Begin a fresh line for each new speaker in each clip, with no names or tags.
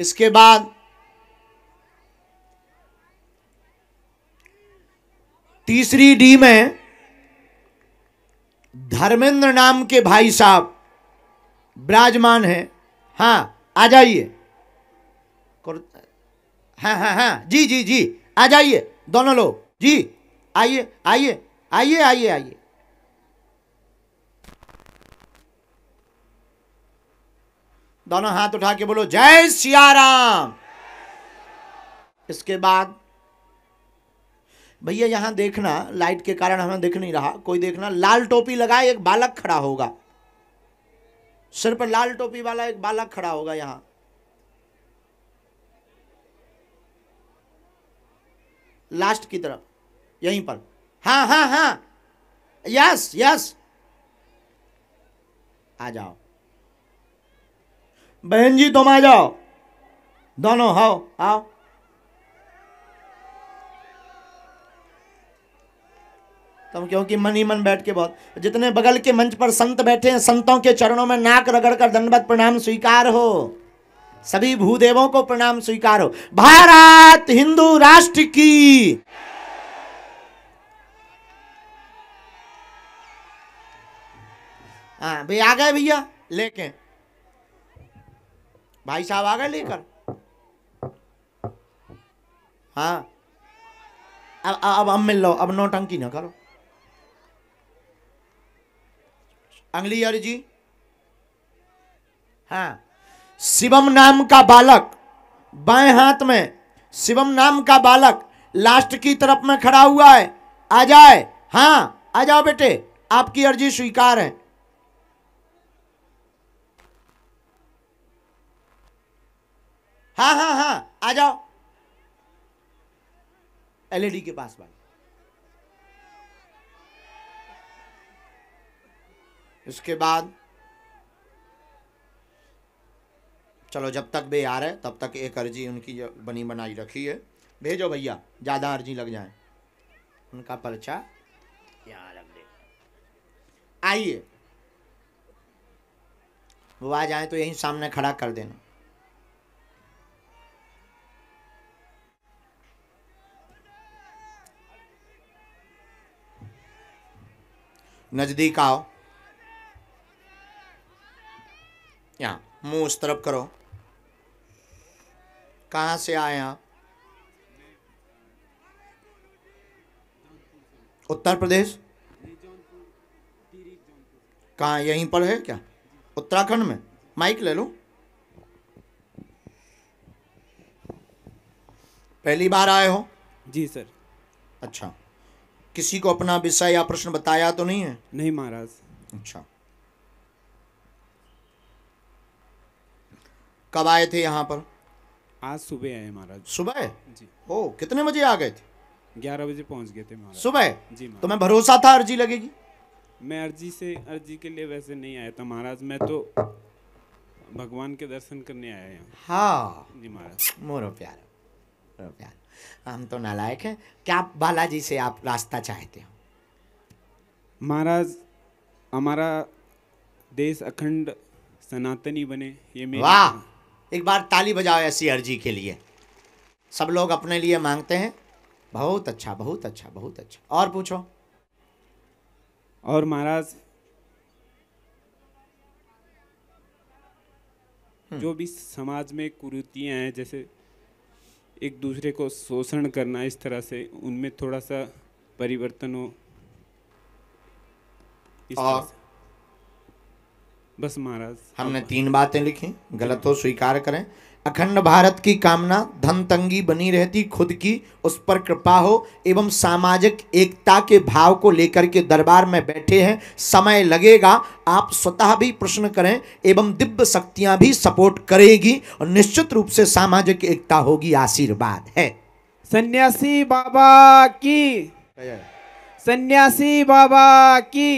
इसके बाद तीसरी डी में धर्मेंद्र नाम के भाई साहब विराजमान हैं हाँ आ जाइए हाँ हाँ हाँ जी जी जी आ जाइए दोनों लोग जी आइए आइए आइए आइए आइए दोनों हाथ उठा के बोलो जय सियाराम इसके बाद भैया यहां देखना लाइट के कारण हमें दिख नहीं रहा कोई देखना लाल टोपी लगाए एक बालक खड़ा होगा सिर पर लाल टोपी वाला एक बालक खड़ा होगा यहां लास्ट की तरफ यहीं पर हाँ हाँ हाँ यस यस आ जाओ बहन जी तुम आ जाओ दोनों हाओ आओ तुम क्योंकि मन ही मन बैठ के बहुत जितने बगल के मंच पर संत बैठे हैं संतों के चरणों में नाक रगड़ कर दंडवत प्रणाम स्वीकार हो सभी भूदेवों को प्रणाम स्वीकार हो भारत हिंदू राष्ट्र की हाँ भाई आ गए भैया लेके भाई साहब आ गए लेकर हाँ अब अब हम मिल लो अब टंकी ना करो अंगली अर्जी हाँ शिवम नाम का बालक बाएं हाथ में शिवम नाम का बालक लास्ट की तरफ में खड़ा हुआ है आ जाए हाँ आ जाओ बेटे आपकी अर्जी स्वीकार है हाँ हाँ हाँ आ जाओ एलईडी e के पास भाई उसके बाद चलो जब तक वे आ रहे तब तक एक अर्जी उनकी बनी बनाई रखी है भेजो भैया ज़्यादा अर्जी लग जाए उनका पर्चा यहाँ रख दे आइए वो आ जाए तो यहीं सामने खड़ा कर देना नज़दीक आओ यहाँ मुंह उस तरफ करो कहाँ से आए आप उत्तर प्रदेश कहाँ यहीं पर है क्या उत्तराखंड में माइक ले लो पहली बार आए हो जी सर अच्छा किसी को अपना विषय या प्रश्न बताया तो नहीं है
नहीं महाराज अच्छा कब आए थे यहाँ पर आज सुबह आए महाराज सुबह जी ओ कितने बजे आ गए थे ग्यारह बजे पहुंच गए थे महाराज सुबह जी तो मैं भरोसा था अर्जी लगेगी मैं अर्जी से अर्जी के लिए वैसे नहीं आया था महाराज मैं तो भगवान के दर्शन करने आया हाँ जी महाराज
मोरो प्यारा हम तो नालायक है क्या बालाजी से आप रास्ता चाहते हो
महाराज हमारा देश अखंड सनातनी बने ये मेरी वाह एक
बार ताली बजाओ ऐसी अर्जी के लिए सब लोग अपने लिए मांगते हैं बहुत अच्छा बहुत अच्छा बहुत अच्छा
और पूछो और महाराज हम्म। जो भी समाज में कुरीतियां हैं जैसे एक दूसरे को शोषण करना इस तरह से उनमें थोड़ा सा परिवर्तन हो इस और बस महाराज हमने तीन बातें लिखी
गलत हो स्वीकार करें अखंड भारत की कामना धन तंगी बनी रहती खुद की उस पर कृपा हो एवं सामाजिक एकता के भाव को लेकर के दरबार में बैठे हैं समय लगेगा आप स्वतः भी प्रश्न करें एवं दिव्य शक्तियां भी सपोर्ट करेगी और निश्चित रूप से सामाजिक एकता होगी आशीर्वाद है
सन्यासी बाबा की सन्यासी बाबा की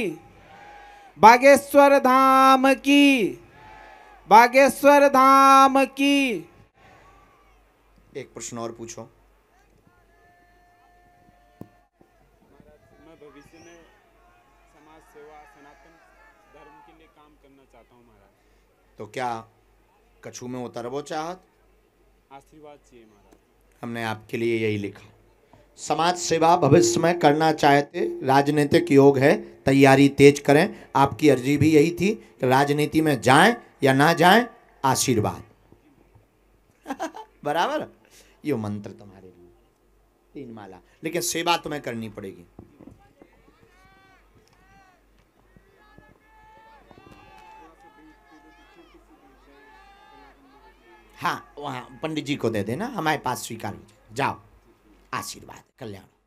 बागेश्वर धाम की बागेश्वर धाम की
एक प्रश्न और पूछो
मैं भविष्य में समाज सेवा सनातन धर्म के लिए काम करना चाहता हूँ महाराज
तो क्या कछु में वो चाहत
आशीर्वाद चाहिए
महाराज हमने आपके लिए यही लिखा समाज सेवा भविष्य में करना चाहते राजनीतिक योग है तैयारी तेज करें आपकी अर्जी भी यही थी कि राजनीति में जाएं या ना जाए आशीर्वाद बराबर ये मंत्र तुम्हारे लिए तीन माला लेकिन सेवा तुम्हें करनी पड़ेगी हाँ वहाँ पंडित जी को दे देना हमारे पास स्वीकार हो जाओ आशीर्वाद कल्याण